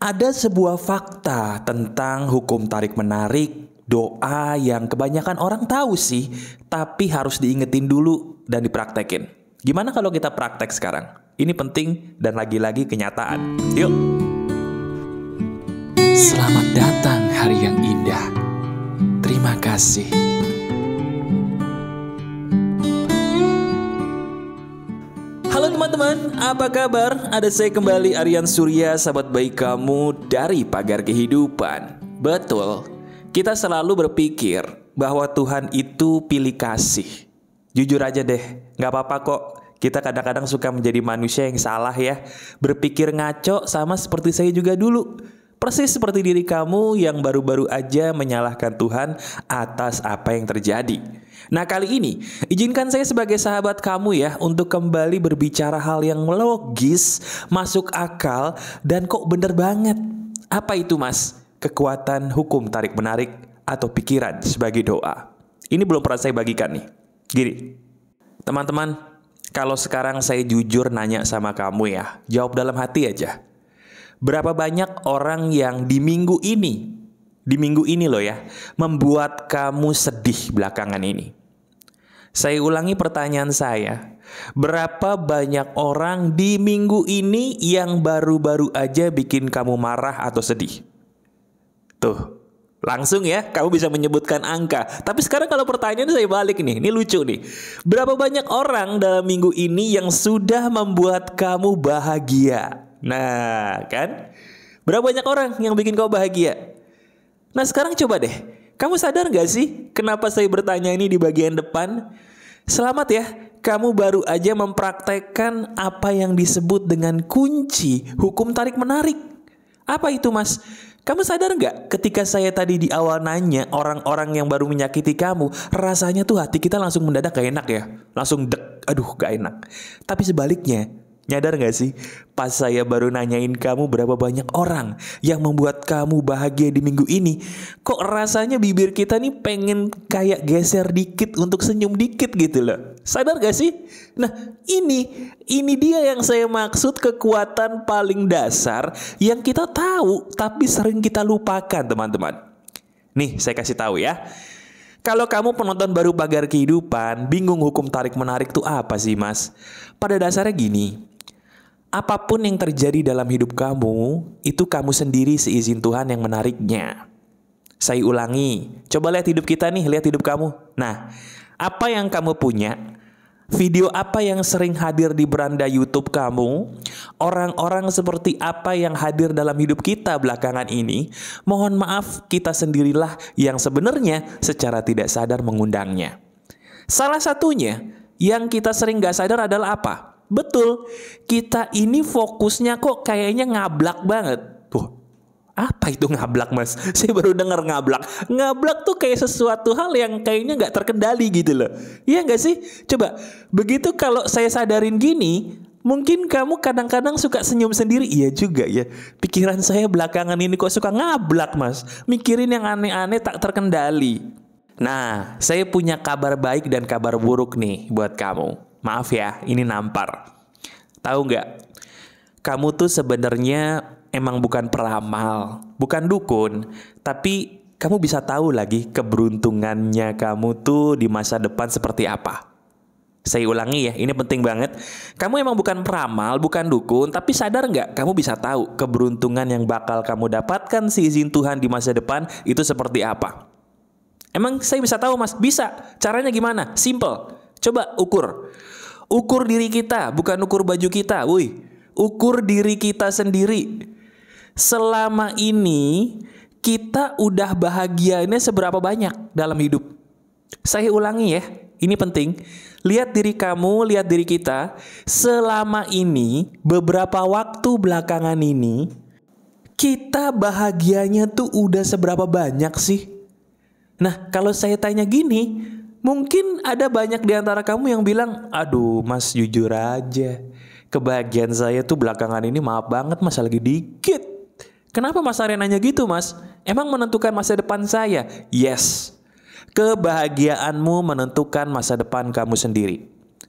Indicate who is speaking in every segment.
Speaker 1: Ada sebuah fakta tentang hukum tarik-menarik doa yang kebanyakan orang tahu sih, tapi harus diingetin dulu dan dipraktekin. Gimana kalau kita praktek sekarang? Ini penting dan lagi-lagi kenyataan. Yuk! Selamat datang hari yang indah. Terima kasih teman-teman, apa kabar? Ada saya kembali Aryan Surya, sahabat baik kamu dari Pagar Kehidupan. Betul, kita selalu berpikir bahwa Tuhan itu pilih kasih. Jujur aja deh, nggak apa-apa kok. Kita kadang-kadang suka menjadi manusia yang salah ya. Berpikir ngaco sama seperti saya juga dulu. Persis seperti diri kamu yang baru-baru aja menyalahkan Tuhan atas apa yang terjadi. Nah kali ini, izinkan saya sebagai sahabat kamu ya untuk kembali berbicara hal yang logis, masuk akal, dan kok bener banget. Apa itu mas? Kekuatan hukum tarik-menarik atau pikiran sebagai doa. Ini belum pernah saya bagikan nih. Gini, teman-teman, kalau sekarang saya jujur nanya sama kamu ya, jawab dalam hati aja. Berapa banyak orang yang di minggu ini, di minggu ini loh ya, membuat kamu sedih belakangan ini? Saya ulangi pertanyaan saya. Berapa banyak orang di minggu ini yang baru-baru aja bikin kamu marah atau sedih? Tuh, langsung ya kamu bisa menyebutkan angka. Tapi sekarang kalau pertanyaan saya balik nih, ini lucu nih. Berapa banyak orang dalam minggu ini yang sudah membuat kamu bahagia? Nah, kan? Berapa banyak orang yang bikin kamu bahagia? Nah, sekarang coba deh kamu sadar gak sih kenapa saya bertanya ini di bagian depan? Selamat ya, kamu baru aja mempraktekkan apa yang disebut dengan kunci hukum tarik-menarik. Apa itu mas? Kamu sadar nggak ketika saya tadi di awal nanya orang-orang yang baru menyakiti kamu, rasanya tuh hati kita langsung mendadak gak enak ya? Langsung dek, aduh gak enak. Tapi sebaliknya, Nyadar gak sih? Pas saya baru nanyain kamu berapa banyak orang yang membuat kamu bahagia di minggu ini, kok rasanya bibir kita nih pengen kayak geser dikit untuk senyum dikit gitu loh. Sadar gak sih? Nah ini, ini dia yang saya maksud kekuatan paling dasar yang kita tahu tapi sering kita lupakan teman-teman. Nih saya kasih tahu ya. Kalau kamu penonton baru pagar kehidupan, bingung hukum tarik-menarik tuh apa sih mas? Pada dasarnya gini, apapun yang terjadi dalam hidup kamu, itu kamu sendiri seizin Tuhan yang menariknya. Saya ulangi, coba lihat hidup kita nih, lihat hidup kamu. Nah, apa yang kamu punya? Video apa yang sering hadir di beranda YouTube kamu? Orang-orang seperti apa yang hadir dalam hidup kita belakangan ini? Mohon maaf, kita sendirilah yang sebenarnya secara tidak sadar mengundangnya. Salah satunya yang kita sering gak sadar adalah apa? Betul, kita ini fokusnya kok kayaknya ngablak banget. Tuh, apa itu ngablak mas? Saya baru dengar ngablak. Ngablak tuh kayak sesuatu hal yang kayaknya nggak terkendali gitu loh. Iya nggak sih? Coba, begitu kalau saya sadarin gini, Mungkin kamu kadang-kadang suka senyum sendiri. Iya juga ya. Pikiran saya belakangan ini kok suka ngablak mas. Mikirin yang aneh-aneh tak terkendali. Nah, saya punya kabar baik dan kabar buruk nih buat kamu. Maaf ya, ini nampar. Tahu nggak? Kamu tuh sebenarnya emang bukan peramal, bukan dukun, tapi kamu bisa tahu lagi keberuntungannya kamu tuh di masa depan seperti apa. Saya ulangi ya, ini penting banget. Kamu emang bukan peramal, bukan dukun, tapi sadar nggak kamu bisa tahu keberuntungan yang bakal kamu dapatkan izin Tuhan di masa depan itu seperti apa? Emang saya bisa tahu mas? Bisa. Caranya gimana? Simple. Coba ukur. Ukur diri kita, bukan ukur baju kita, Woi, Ukur diri kita sendiri. Selama ini kita udah bahagianya seberapa banyak dalam hidup. Saya ulangi ya, ini penting. Lihat diri kamu, lihat diri kita. Selama ini, beberapa waktu belakangan ini, kita bahagianya tuh udah seberapa banyak sih? Nah, kalau saya tanya gini, Mungkin ada banyak di antara kamu yang bilang, aduh mas jujur aja. Kebahagiaan saya tuh belakangan ini maaf banget mas lagi dikit. Kenapa mas nanya gitu mas? Emang menentukan masa depan saya? Yes. Kebahagiaanmu menentukan masa depan kamu sendiri.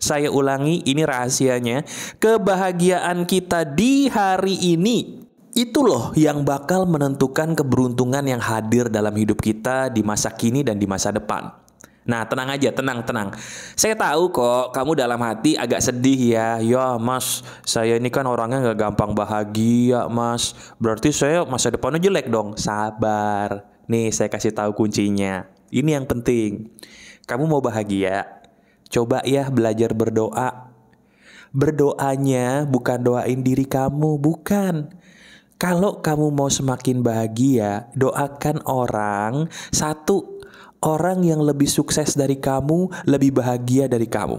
Speaker 1: Saya ulangi, ini rahasianya. Kebahagiaan kita di hari ini itu loh yang bakal menentukan keberuntungan yang hadir dalam hidup kita di masa kini dan di masa depan. Nah, tenang aja, tenang, tenang. Saya tahu kok kamu dalam hati agak sedih ya. Ya, Mas, saya ini kan orangnya nggak gampang bahagia, Mas. Berarti saya masa depannya jelek dong. Sabar. Nih, saya kasih tahu kuncinya. Ini yang penting. Kamu mau bahagia? Coba ya belajar berdoa. Berdoanya bukan doain diri kamu, bukan. Kalau kamu mau semakin bahagia, doakan orang satu orang yang lebih sukses dari kamu, lebih bahagia dari kamu.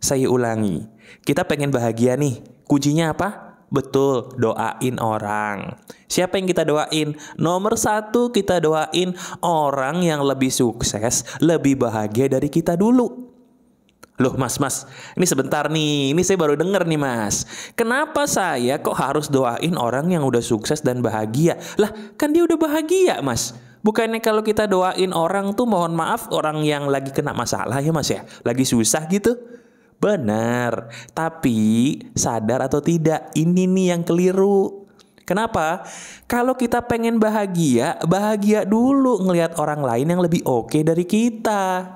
Speaker 1: Saya ulangi, kita pengen bahagia nih. Kuncinya apa? Betul, doain orang. Siapa yang kita doain? Nomor satu kita doain orang yang lebih sukses, lebih bahagia dari kita dulu. Loh mas, mas, ini sebentar nih, ini saya baru denger nih mas. Kenapa saya kok harus doain orang yang udah sukses dan bahagia? Lah, kan dia udah bahagia mas. Bukannya kalau kita doain orang tuh mohon maaf orang yang lagi kena masalah ya mas ya? Lagi susah gitu? Benar. Tapi sadar atau tidak ini nih yang keliru. Kenapa? Kalau kita pengen bahagia, bahagia dulu ngelihat orang lain yang lebih oke okay dari kita.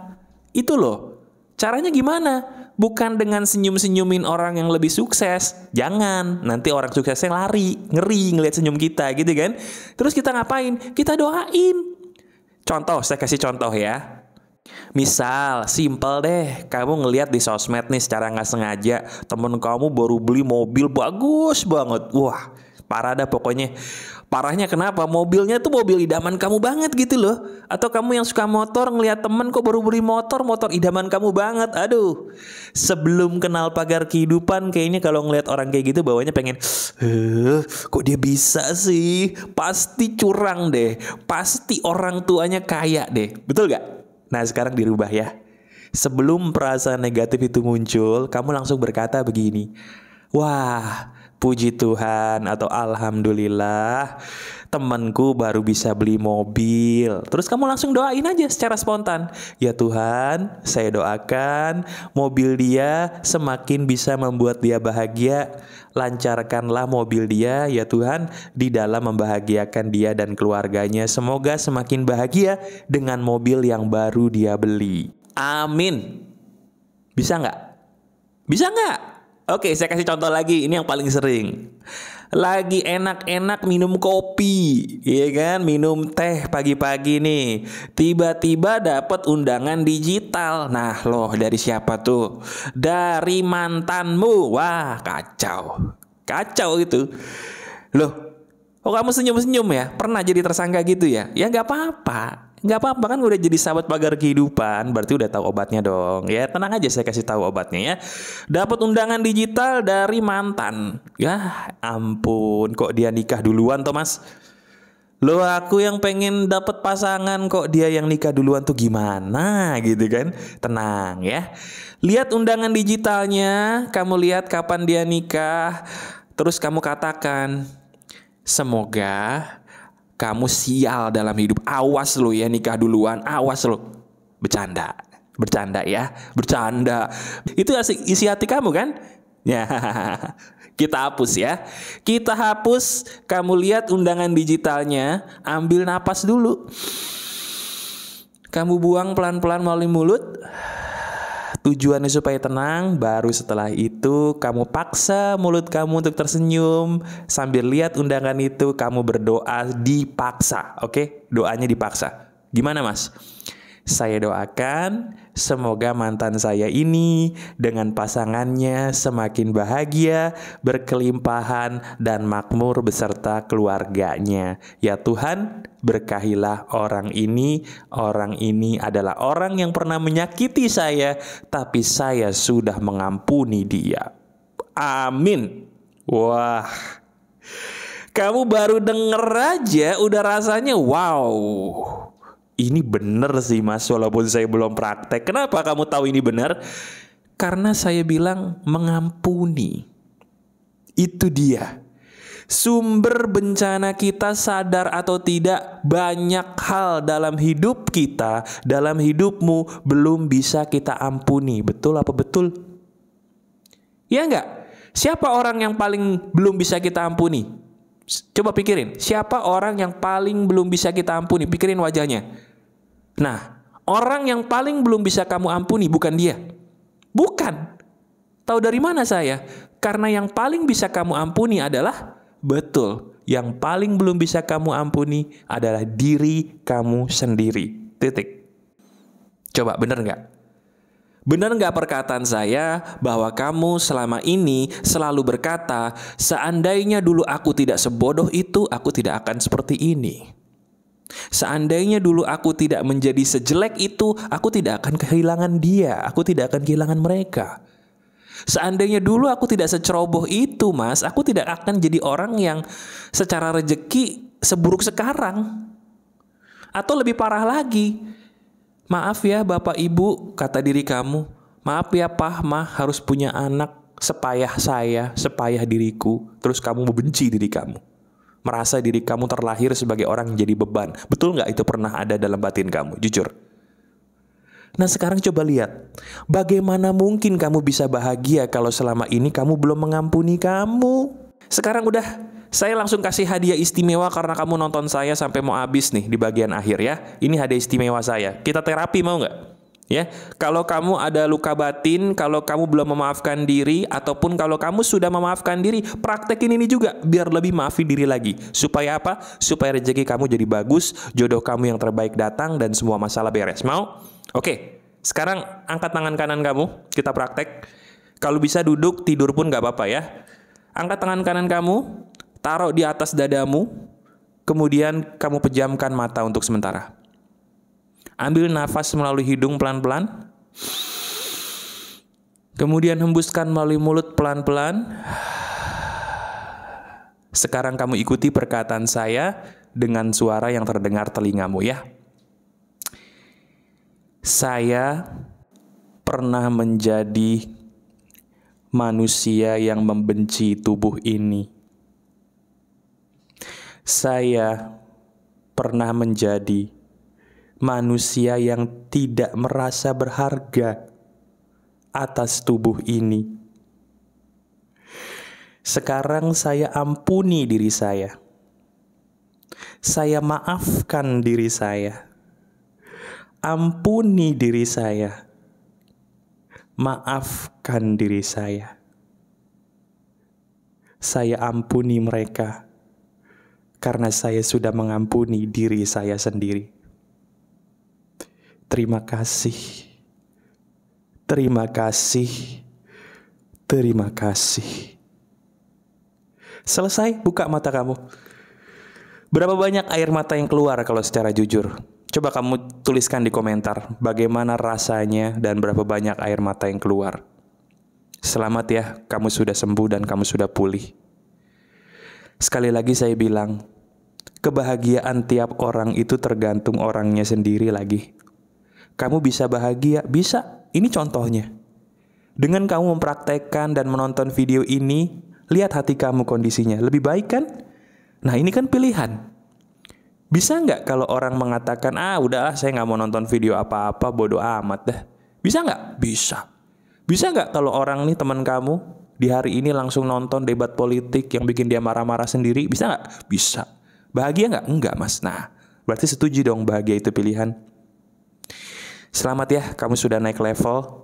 Speaker 1: Itu loh. Caranya gimana? bukan dengan senyum-senyumin orang yang lebih sukses. Jangan, nanti orang suksesnya lari, ngeri ngeliat senyum kita gitu kan. Terus kita ngapain? Kita doain. Contoh, saya kasih contoh ya. Misal, simple deh, kamu ngeliat di sosmed nih secara nggak sengaja, temen kamu baru beli mobil bagus banget. Wah, parah dah pokoknya. Parahnya kenapa? Mobilnya tuh mobil idaman kamu banget gitu loh. Atau kamu yang suka motor ngeliat temen kok baru beli motor, motor idaman kamu banget. Aduh. Sebelum kenal pagar kehidupan kayaknya kalau ngeliat orang kayak gitu bawahnya pengen eh kok dia bisa sih? Pasti curang deh. Pasti orang tuanya kaya deh. Betul gak? Nah sekarang dirubah ya. Sebelum perasaan negatif itu muncul, kamu langsung berkata begini. Wah, puji Tuhan atau alhamdulillah temanku baru bisa beli mobil. Terus kamu langsung doain aja secara spontan. Ya Tuhan, saya doakan mobil dia semakin bisa membuat dia bahagia. Lancarkanlah mobil dia ya Tuhan di dalam membahagiakan dia dan keluarganya. Semoga semakin bahagia dengan mobil yang baru dia beli. Amin. Bisa nggak? Bisa nggak? Oke, saya kasih contoh lagi. Ini yang paling sering. Lagi enak-enak minum kopi, ya kan? Minum teh pagi-pagi nih. Tiba-tiba dapat undangan digital. Nah, loh dari siapa tuh? Dari mantanmu. Wah, kacau. Kacau itu. Loh, Oh kamu senyum-senyum ya? Pernah jadi tersangka gitu ya? Ya nggak apa-apa. Nggak apa-apa kan udah jadi sahabat pagar kehidupan. Berarti udah tahu obatnya dong. Ya tenang aja saya kasih tahu obatnya ya. Dapat undangan digital dari mantan. Ya ampun kok dia nikah duluan Thomas Lo aku yang pengen dapat pasangan kok dia yang nikah duluan tuh gimana gitu kan? Tenang ya. Lihat undangan digitalnya. Kamu lihat kapan dia nikah. Terus kamu katakan, Semoga kamu sial dalam hidup. Awas lo ya nikah duluan, awas lo, Bercanda. Bercanda ya, bercanda. Itu isi hati kamu kan? Ya. Kita hapus ya. Kita hapus. Kamu lihat undangan digitalnya, ambil napas dulu. Kamu buang pelan-pelan melalui mulut. Tujuannya supaya tenang, baru setelah itu kamu paksa mulut kamu untuk tersenyum. Sambil lihat undangan itu, kamu berdoa dipaksa, oke? Okay? Doanya dipaksa. Gimana mas? Saya doakan semoga mantan saya ini dengan pasangannya semakin bahagia, berkelimpahan, dan makmur beserta keluarganya. Ya Tuhan, berkahilah orang ini. Orang ini adalah orang yang pernah menyakiti saya, tapi saya sudah mengampuni dia. Amin. Wah. Kamu baru denger aja udah rasanya wow ini benar sih mas walaupun saya belum praktek. Kenapa kamu tahu ini benar? Karena saya bilang mengampuni. Itu dia. Sumber bencana kita sadar atau tidak banyak hal dalam hidup kita, dalam hidupmu belum bisa kita ampuni. Betul apa betul? Ya enggak? Siapa orang yang paling belum bisa kita ampuni? Coba pikirin, siapa orang yang paling belum bisa kita ampuni? Pikirin wajahnya. Nah, orang yang paling belum bisa kamu ampuni bukan dia. Bukan. Tahu dari mana saya? Karena yang paling bisa kamu ampuni adalah betul. Yang paling belum bisa kamu ampuni adalah diri kamu sendiri. Titik. Coba bener nggak? Benar nggak perkataan saya bahwa kamu selama ini selalu berkata, seandainya dulu aku tidak sebodoh itu, aku tidak akan seperti ini. Seandainya dulu aku tidak menjadi sejelek itu, aku tidak akan kehilangan dia, aku tidak akan kehilangan mereka. Seandainya dulu aku tidak seceroboh itu, Mas, aku tidak akan jadi orang yang secara rejeki seburuk sekarang. Atau lebih parah lagi, Maaf ya bapak ibu, kata diri kamu. Maaf ya pah mah harus punya anak sepayah saya, sepayah diriku. Terus kamu membenci diri kamu. Merasa diri kamu terlahir sebagai orang yang jadi beban. Betul nggak itu pernah ada dalam batin kamu? Jujur. Nah sekarang coba lihat, bagaimana mungkin kamu bisa bahagia kalau selama ini kamu belum mengampuni kamu? Sekarang udah saya langsung kasih hadiah istimewa karena kamu nonton saya sampai mau habis nih di bagian akhir ya. Ini hadiah istimewa saya. Kita terapi mau nggak? Ya, kalau kamu ada luka batin, kalau kamu belum memaafkan diri, ataupun kalau kamu sudah memaafkan diri, praktekin ini juga biar lebih maafi diri lagi. Supaya apa? Supaya rezeki kamu jadi bagus, jodoh kamu yang terbaik datang, dan semua masalah beres. Mau? Oke, sekarang angkat tangan kanan kamu, kita praktek. Kalau bisa duduk, tidur pun nggak apa-apa ya. Angkat tangan kanan kamu, taruh di atas dadamu, kemudian kamu pejamkan mata untuk sementara. Ambil nafas melalui hidung pelan-pelan. Kemudian hembuskan melalui mulut pelan-pelan. Sekarang kamu ikuti perkataan saya dengan suara yang terdengar telingamu ya. Saya pernah menjadi manusia yang membenci tubuh ini saya pernah menjadi manusia yang tidak merasa berharga atas tubuh ini. Sekarang saya ampuni diri saya. Saya maafkan diri saya. Ampuni diri saya. Maafkan diri saya. Saya ampuni mereka karena saya sudah mengampuni diri saya sendiri. Terima kasih. Terima kasih. Terima kasih. Selesai, buka mata kamu. Berapa banyak air mata yang keluar kalau secara jujur? Coba kamu tuliskan di komentar bagaimana rasanya dan berapa banyak air mata yang keluar. Selamat ya, kamu sudah sembuh dan kamu sudah pulih. Sekali lagi saya bilang, kebahagiaan tiap orang itu tergantung orangnya sendiri lagi. Kamu bisa bahagia, bisa. Ini contohnya. Dengan kamu mempraktekkan dan menonton video ini, lihat hati kamu kondisinya. Lebih baik kan? Nah ini kan pilihan. Bisa nggak kalau orang mengatakan, ah udahlah saya nggak mau nonton video apa-apa, bodoh amat dah. Bisa nggak? Bisa. Bisa nggak kalau orang nih teman kamu, di hari ini langsung nonton debat politik yang bikin dia marah-marah sendiri, bisa nggak? Bisa. Bahagia nggak? Enggak mas. Nah, berarti setuju dong bahagia itu pilihan. Selamat ya, kamu sudah naik level.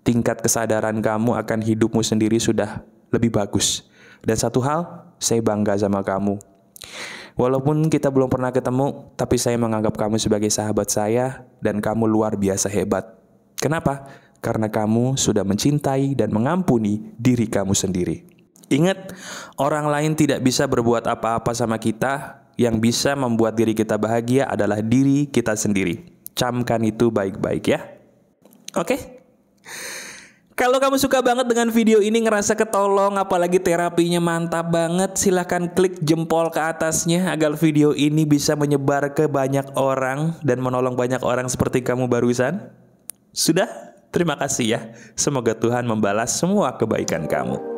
Speaker 1: Tingkat kesadaran kamu akan hidupmu sendiri sudah lebih bagus. Dan satu hal, saya bangga sama kamu. Walaupun kita belum pernah ketemu, tapi saya menganggap kamu sebagai sahabat saya dan kamu luar biasa hebat. Kenapa? Karena kamu sudah mencintai dan mengampuni diri kamu sendiri. Ingat, orang lain tidak bisa berbuat apa-apa sama kita yang bisa membuat diri kita bahagia adalah diri kita sendiri. Camkan itu baik-baik ya. Oke? Okay? Kalau kamu suka banget dengan video ini, ngerasa ketolong, apalagi terapinya mantap banget, silahkan klik jempol ke atasnya agar video ini bisa menyebar ke banyak orang dan menolong banyak orang seperti kamu barusan. Sudah? Terima kasih ya. Semoga Tuhan membalas semua kebaikan kamu.